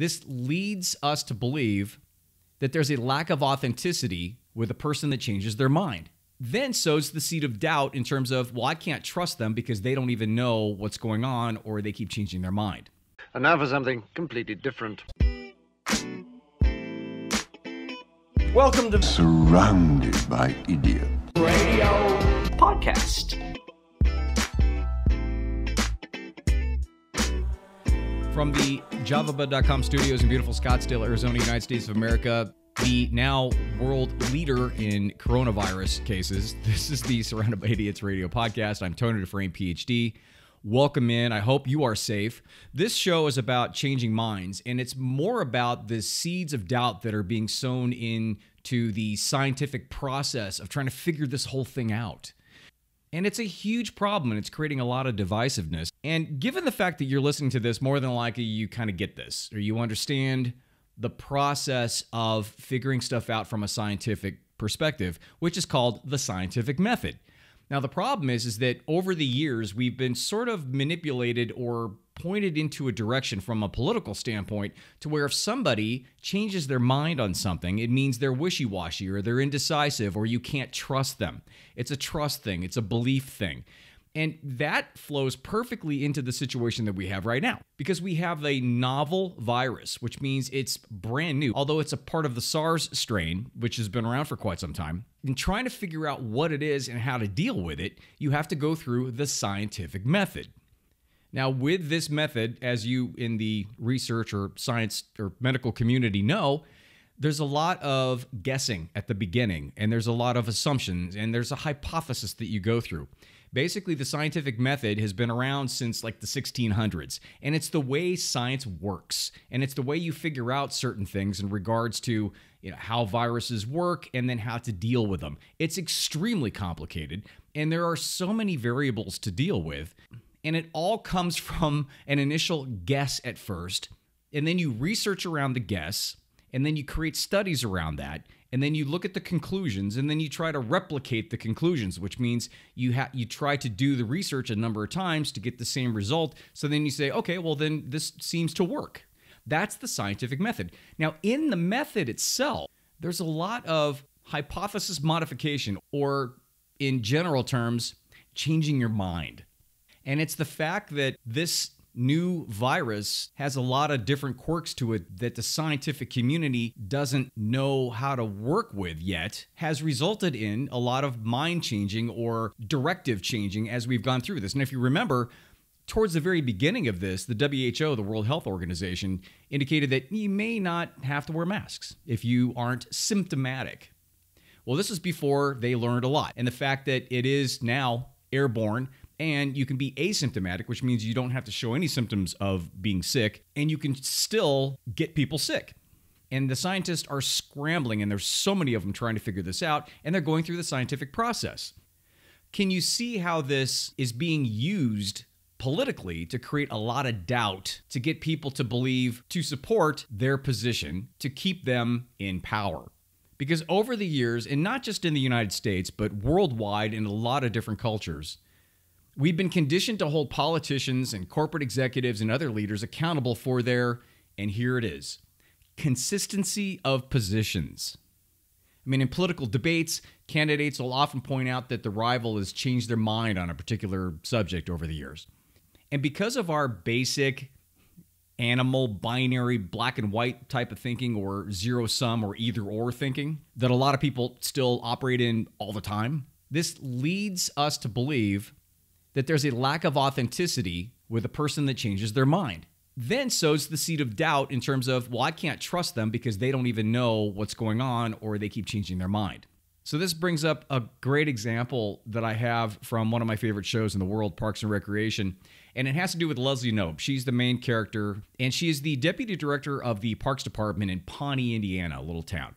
This leads us to believe that there's a lack of authenticity with a person that changes their mind. Then sows the seed of doubt in terms of, well, I can't trust them because they don't even know what's going on or they keep changing their mind. And now for something completely different. Welcome to Surrounded by Idiots Radio Podcast. from the javabud.com studios in beautiful Scottsdale, Arizona, United States of America, the now world leader in coronavirus cases. This is the Surrounded by Idiots radio podcast. I'm Tony DeFrame, PhD. Welcome in. I hope you are safe. This show is about changing minds, and it's more about the seeds of doubt that are being sown into the scientific process of trying to figure this whole thing out. And it's a huge problem and it's creating a lot of divisiveness. And given the fact that you're listening to this, more than likely you kind of get this or you understand the process of figuring stuff out from a scientific perspective, which is called the scientific method. Now the problem is is that over the years we've been sort of manipulated or pointed into a direction from a political standpoint to where if somebody changes their mind on something, it means they're wishy washy or they're indecisive or you can't trust them. It's a trust thing, it's a belief thing. And that flows perfectly into the situation that we have right now because we have a novel virus, which means it's brand new, although it's a part of the SARS strain, which has been around for quite some time. In trying to figure out what it is and how to deal with it, you have to go through the scientific method. Now, with this method, as you in the research or science or medical community know, there's a lot of guessing at the beginning, and there's a lot of assumptions, and there's a hypothesis that you go through. Basically, the scientific method has been around since like the 1600s, and it's the way science works, and it's the way you figure out certain things in regards to you know, how viruses work and then how to deal with them. It's extremely complicated, and there are so many variables to deal with. And it all comes from an initial guess at first. And then you research around the guess. And then you create studies around that. And then you look at the conclusions. And then you try to replicate the conclusions, which means you, ha- you try to do the research a number of times to get the same result. So then you say, okay, well, then this seems to work. That's the scientific method. Now, in the method itself, there's a lot of hypothesis modification, or in general terms, changing your mind. And it's the fact that this new virus has a lot of different quirks to it that the scientific community doesn't know how to work with yet has resulted in a lot of mind changing or directive changing as we've gone through this. And if you remember, towards the very beginning of this, the WHO, the World Health Organization, indicated that you may not have to wear masks if you aren't symptomatic. Well, this is before they learned a lot. And the fact that it is now airborne and you can be asymptomatic, which means you don't have to show any symptoms of being sick, and you can still get people sick. And the scientists are scrambling, and there's so many of them trying to figure this out, and they're going through the scientific process. Can you see how this is being used politically to create a lot of doubt, to get people to believe, to support their position, to keep them in power? Because over the years, and not just in the United States, but worldwide in a lot of different cultures, We've been conditioned to hold politicians and corporate executives and other leaders accountable for their, and here it is, consistency of positions. I mean, in political debates, candidates will often point out that the rival has changed their mind on a particular subject over the years. And because of our basic animal binary black and white type of thinking or zero sum or either or thinking that a lot of people still operate in all the time, this leads us to believe that there's a lack of authenticity with a person that changes their mind. Then sows the seed of doubt in terms of, well, I can't trust them because they don't even know what's going on or they keep changing their mind. So, this brings up a great example that I have from one of my favorite shows in the world, Parks and Recreation. And it has to do with Leslie Knope. She's the main character, and she is the deputy director of the Parks Department in Pawnee, Indiana, a little town.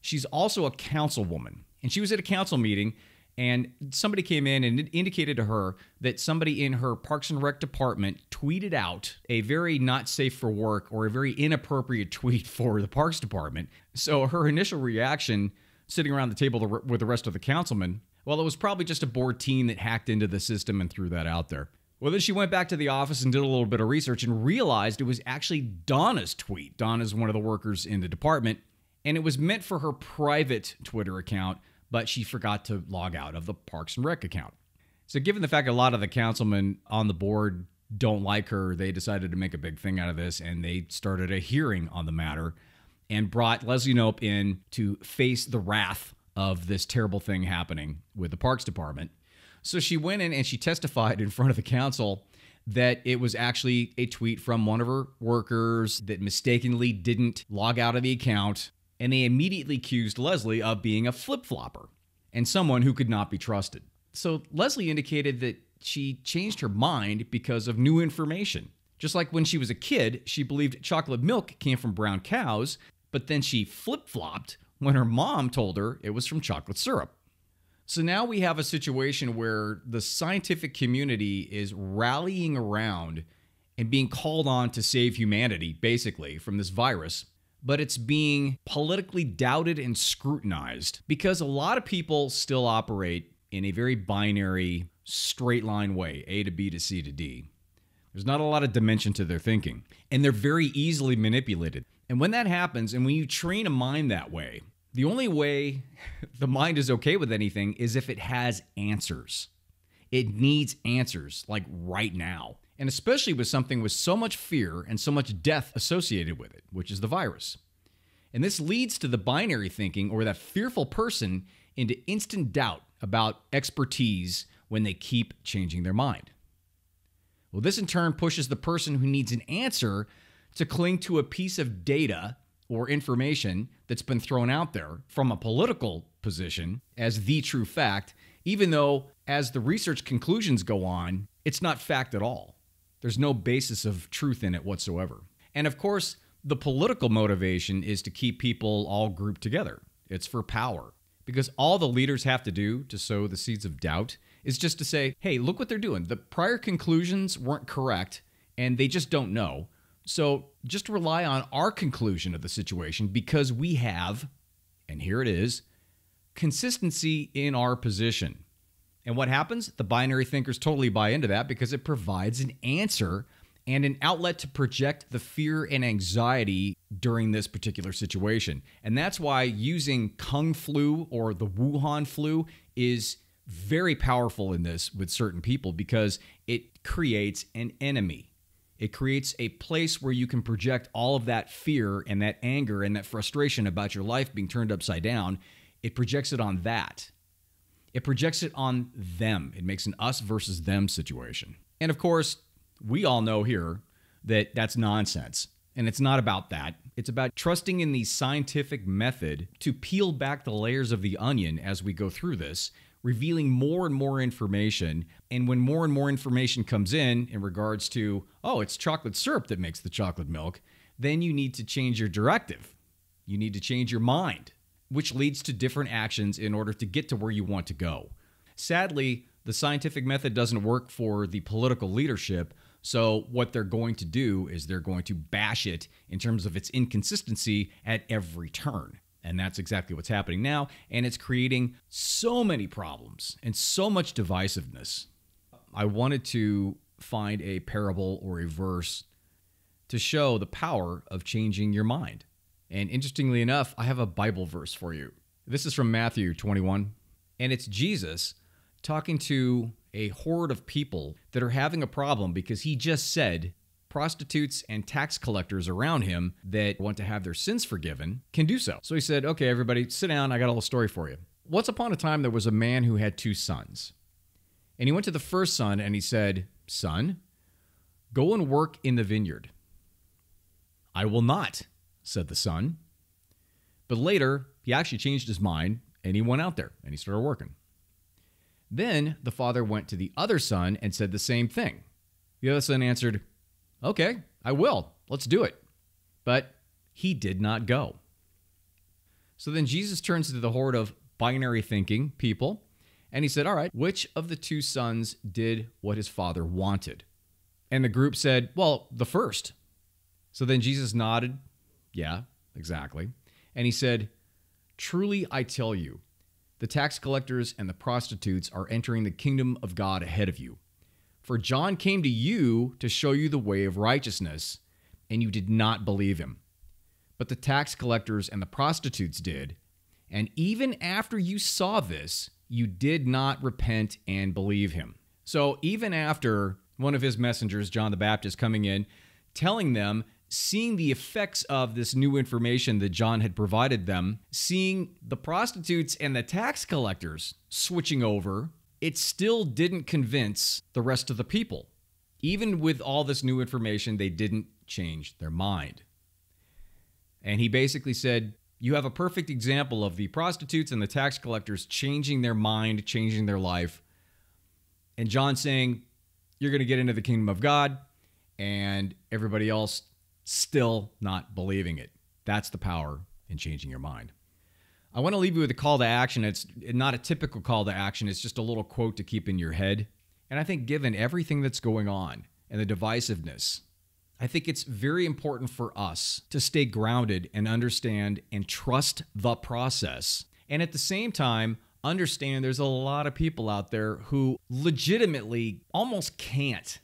She's also a councilwoman. And she was at a council meeting and somebody came in and indicated to her that somebody in her Parks and Rec department tweeted out a very not safe for work or a very inappropriate tweet for the Parks Department. So her initial reaction, sitting around the table with the rest of the councilmen, well, it was probably just a bored teen that hacked into the system and threw that out there. Well, then she went back to the office and did a little bit of research and realized it was actually Donna's tweet. Donna's one of the workers in the department, and it was meant for her private Twitter account but she forgot to log out of the Parks and Rec account. So, given the fact a lot of the councilmen on the board don't like her, they decided to make a big thing out of this and they started a hearing on the matter and brought Leslie Nope in to face the wrath of this terrible thing happening with the Parks Department. So she went in and she testified in front of the council that it was actually a tweet from one of her workers that mistakenly didn't log out of the account and they immediately accused Leslie of being a flip flopper and someone who could not be trusted. So Leslie indicated that she changed her mind because of new information. Just like when she was a kid, she believed chocolate milk came from brown cows, but then she flip flopped when her mom told her it was from chocolate syrup. So now we have a situation where the scientific community is rallying around and being called on to save humanity, basically, from this virus but it's being politically doubted and scrutinized because a lot of people still operate in a very binary, straight line way A to B to C to D. There's not a lot of dimension to their thinking, and they're very easily manipulated. And when that happens, and when you train a mind that way, the only way the mind is okay with anything is if it has answers. It needs answers, like right now and especially with something with so much fear and so much death associated with it, which is the virus. And this leads to the binary thinking or that fearful person into instant doubt about expertise when they keep changing their mind. Well, this in turn pushes the person who needs an answer to cling to a piece of data or information that's been thrown out there from a political position as the true fact, even though, as the research conclusions go on, it's not fact at all. There's no basis of truth in it whatsoever. And of course, the political motivation is to keep people all grouped together. It's for power. Because all the leaders have to do to sow the seeds of doubt is just to say, hey, look what they're doing. The prior conclusions weren't correct, and they just don't know. So just rely on our conclusion of the situation because we have, and here it is, consistency in our position. And what happens? The binary thinkers totally buy into that because it provides an answer and an outlet to project the fear and anxiety during this particular situation. And that's why using Kung Flu or the Wuhan flu is very powerful in this with certain people because it creates an enemy. It creates a place where you can project all of that fear and that anger and that frustration about your life being turned upside down. It projects it on that. It projects it on them. It makes an us versus them situation. And of course, we all know here that that's nonsense. And it's not about that. It's about trusting in the scientific method to peel back the layers of the onion as we go through this, revealing more and more information. And when more and more information comes in, in regards to, oh, it's chocolate syrup that makes the chocolate milk, then you need to change your directive. You need to change your mind which leads to different actions in order to get to where you want to go. Sadly, the scientific method doesn't work for the political leadership. So, what they're going to do is they're going to bash it in terms of its inconsistency at every turn. And that's exactly what's happening now. And it's creating so many problems and so much divisiveness. I wanted to find a parable or a verse to show the power of changing your mind. And interestingly enough, I have a Bible verse for you. This is from Matthew 21, and it's Jesus talking to a horde of people that are having a problem because he just said prostitutes and tax collectors around him that want to have their sins forgiven can do so. So he said, Okay, everybody, sit down. I got a little story for you. Once upon a time, there was a man who had two sons. And he went to the first son and he said, Son, go and work in the vineyard. I will not, said the son. But later, he actually changed his mind and he went out there and he started working. Then the father went to the other son and said the same thing. The other son answered, Okay, I will. Let's do it. But he did not go. So then Jesus turns to the horde of binary thinking people and he said, All right, which of the two sons did what his father wanted? And the group said, Well, the first. So then Jesus nodded yeah, exactly. And he said, Truly I tell you, the tax collectors and the prostitutes are entering the kingdom of God ahead of you. For John came to you to show you the way of righteousness, and you did not believe him. But the tax collectors and the prostitutes did. And even after you saw this, you did not repent and believe him. So even after one of his messengers, John the Baptist, coming in, telling them seeing the effects of this new information that John had provided them, seeing the prostitutes and the tax collectors switching over, it still didn't convince the rest of the people. Even with all this new information, they didn't change their mind. And he basically said, You have a perfect example of the prostitutes and the tax collectors changing their mind, changing their life. And John saying, You're going to get into the kingdom of God, and everybody else still not believing it. That's the power in changing your mind. I want to leave you with a call to action. It's not a typical call to action, it's just a little quote to keep in your head. And I think, given everything that's going on and the divisiveness, I think it's very important for us to stay grounded and understand and trust the process. And at the same time, understand there's a lot of people out there who legitimately almost can't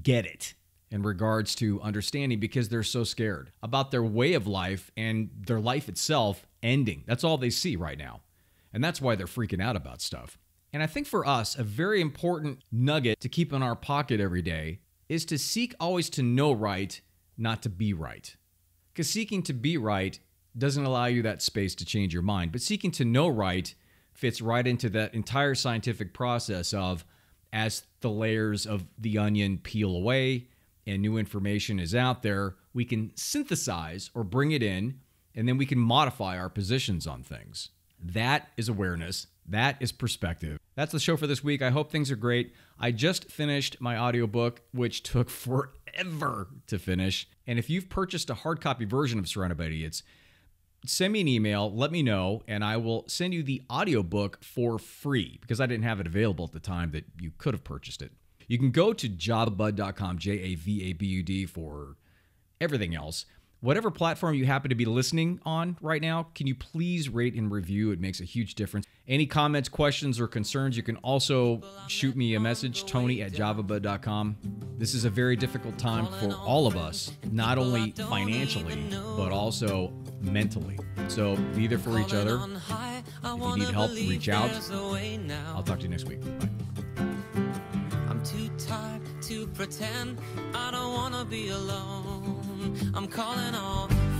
get it in regards to understanding because they're so scared about their way of life and their life itself ending. That's all they see right now. And that's why they're freaking out about stuff. And I think for us, a very important nugget to keep in our pocket every day is to seek always to know right, not to be right. Because seeking to be right doesn't allow you that space to change your mind, but seeking to know right fits right into that entire scientific process of as the layers of the onion peel away, and new information is out there, we can synthesize or bring it in, and then we can modify our positions on things. That is awareness. That is perspective. That's the show for this week. I hope things are great. I just finished my audiobook, which took forever to finish. And if you've purchased a hard copy version of Surrounded by Idiots, send me an email, let me know, and I will send you the audiobook for free because I didn't have it available at the time that you could have purchased it. You can go to jobbud.com, J A V A B U D, for everything else. Whatever platform you happen to be listening on right now, can you please rate and review? It makes a huge difference. Any comments, questions, or concerns, you can also shoot me a message, tony at javabud.com. This is a very difficult time for all of us, not only financially, but also mentally. So be there for each other. If you need help, reach out. I'll talk to you next week. Bye pretend I don't wanna be alone. I'm calling all